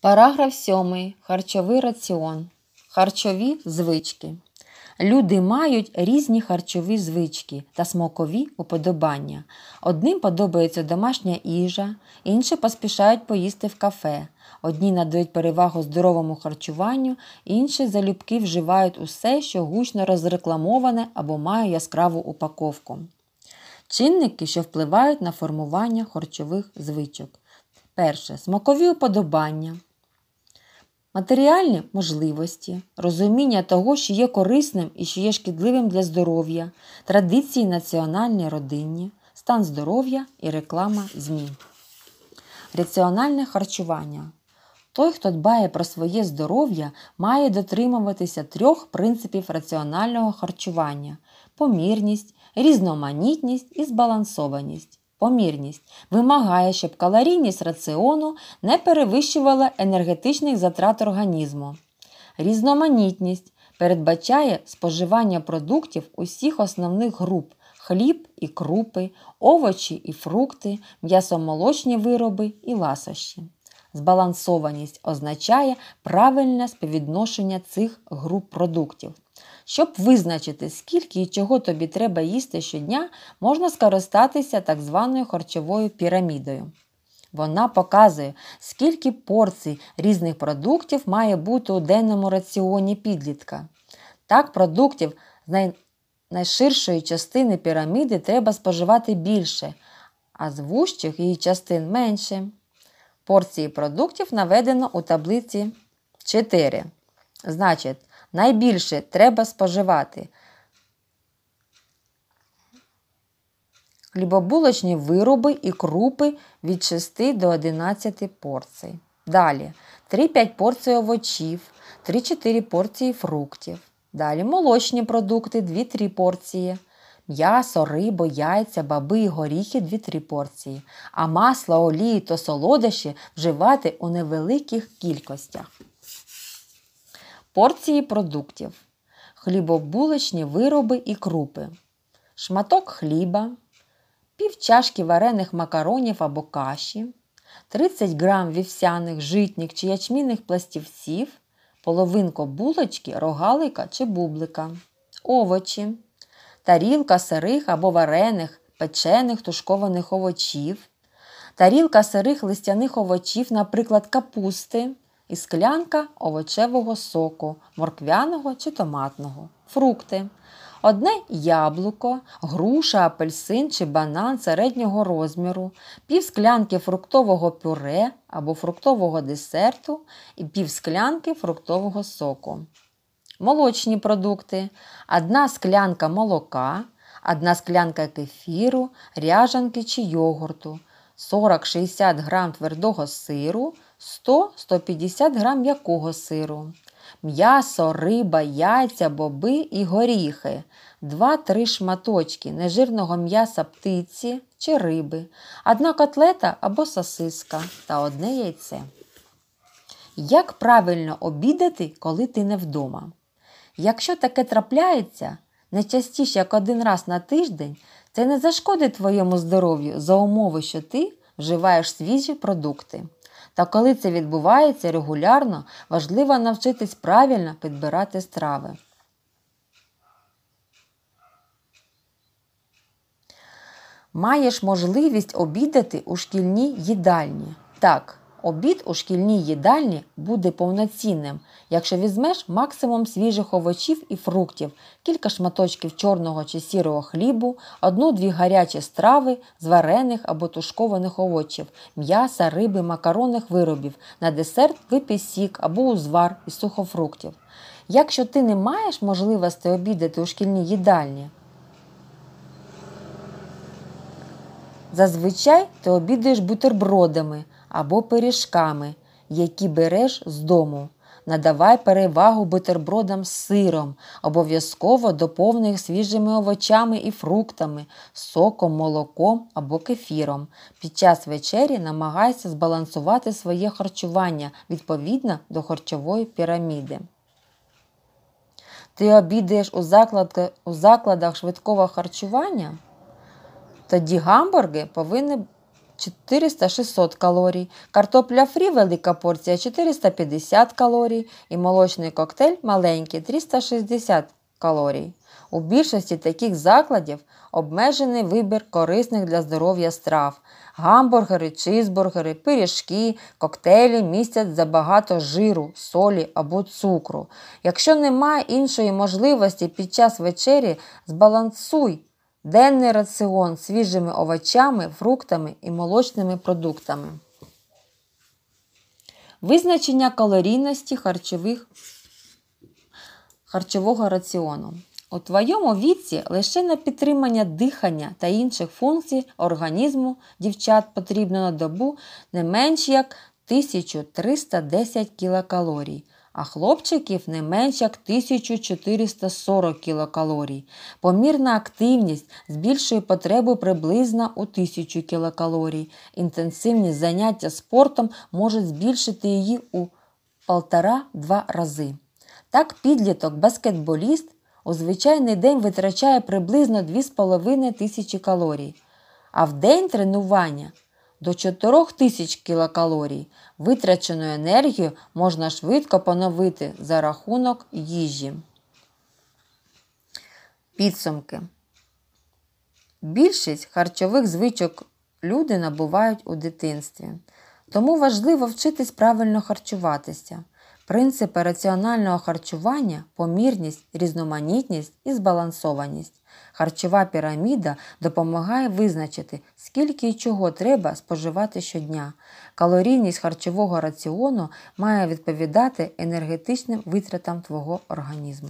Параграф 7. Харчовий раціон. Харчові звички. Люди мають різні харчові звички та смакові уподобання. Одним подобається домашня їжа, інші поспішають поїсти в кафе. Одні надають перевагу здоровому харчуванню, інші залюбки вживають усе, що гучно розрекламоване або має яскраву упаковку. Чинники, що впливають на формування харчових звичок. Перше. Смакові уподобання матеріальні можливості, розуміння того, що є корисним і що є шкідливим для здоров'я, традиції національні родинні, стан здоров'я і реклама ЗМІ. Раціональне харчування. Той, хто дбає про своє здоров'я, має дотримуватися трьох принципів раціонального харчування помірність, різноманітність і збалансованість. Помірність вимагає, щоб калорійність раціону не перевищувала енергетичних затрат організму. Різноманітність передбачає споживання продуктів усіх основних груп хліб і крупи, овочі і фрукти, м'ясомолочні вироби і ласощі. Збалансованість означає правильне співвідношення цих груп продуктів. Щоб визначити, скільки і чого тобі треба їсти щодня, можна скористатися так званою харчовою пірамідою. Вона показує, скільки порцій різних продуктів має бути у денному раціоні підлітка. Так, продуктів з най... найширшої частини піраміди треба споживати більше, а з вужчих її частин менше. Порції продуктів наведено у таблиці 4. Значить, Найбільше треба споживати. Хлібобулочні вироби і крупи від 6 до 11 порцій. Далі 3-5 порцій овочів, 3-4 порції фруктів. Далі молочні продукти 2-3 порції. М'ясо, рибу, яйця, баби і горіхи 2-3 порції. А масло, олії та солодощі вживати у невеликих кількостях порції продуктів, хлібобуличні вироби і крупи, шматок хліба, пів чашки варених макаронів або каші, 30 грам вівсяних житніх чи ячмінних пластівців, половинку булочки, рогалика чи бублика, овочі, тарілка сирих або варених, печених тушкованих овочів. Тарілка сирих листяних овочів, наприклад, капусти, і склянка овочевого соку, морквяного чи томатного, фрукти. Одне яблуко, груша, апельсин чи банан середнього розміру, пів склянки фруктового пюре або фруктового десерту і пів склянки фруктового соку. Молочні продукти, одна склянка молока, одна склянка кефіру, ряжанки чи йогурту, 40-60 грам твердого сиру, 100-150 грам м'якого сиру, м'ясо, риба, яйця, боби і горіхи, 2-3 шматочки нежирного м'яса птиці чи риби, одна котлета або сосиска та одне яйце. Як правильно обідати, коли ти не вдома? Якщо таке трапляється, не частіше, як один раз на тиждень це не зашкодить твоєму здоров'ю за умови, що ти вживаєш свіжі продукти. Та коли це відбувається регулярно, важливо навчитись правильно підбирати страви. Маєш можливість обідати у шкільній їдальні. Так, Обід у шкільній їдальні буде повноцінним, якщо візьмеш максимум свіжих овочів і фруктів, кілька шматочків чорного чи сірого хлібу, одну-дві гарячі страви з варених або тушкованих овочів, м'яса, риби, макаронних виробів, на десерт випій сік або узвар із сухофруктів. Якщо ти не маєш можливості обідати у шкільній їдальні, зазвичай ти обідаєш бутербродами або пиріжками, які береш з дому. Надавай перевагу бутербродам з сиром, обов'язково доповни їх свіжими овочами і фруктами, соком, молоком або кефіром. Під час вечері намагайся збалансувати своє харчування відповідно до харчової піраміди. Ти обідаєш у, заклад... у закладах швидкого харчування? Тоді гамбурги повинні 400-600 калорій, картопля фрі велика порція 450 калорій і молочний коктейль маленький 360 калорій. У більшості таких закладів обмежений вибір корисних для здоров'я страв. Гамбургери, чизбургери, пиріжки, коктейлі містять забагато жиру, солі або цукру. Якщо немає іншої можливості під час вечері, збалансуй денний раціон свіжими овочами, фруктами і молочними продуктами. Визначення калорійності харчових, харчового раціону. У твоєму віці лише на підтримання дихання та інших функцій організму дівчат потрібно на добу не менш як 1310 кілокалорій а хлопчиків не менш як 1440 кілокалорій. Помірна активність збільшує потребу приблизно у 1000 кілокалорій. Інтенсивні заняття спортом можуть збільшити її у 1,5-2 рази. Так, підліток баскетболіст у звичайний день витрачає приблизно 2,5 тисячі калорій, а в день тренування до 4000 кілокалорій витрачену енергію можна швидко поновити за рахунок їжі. Підсумки. Більшість харчових звичок люди набувають у дитинстві. Тому важливо вчитись правильно харчуватися принципи раціонального харчування, помірність, різноманітність і збалансованість. Харчова піраміда допомагає визначити, скільки і чого треба споживати щодня. Калорійність харчового раціону має відповідати енергетичним витратам твого організму.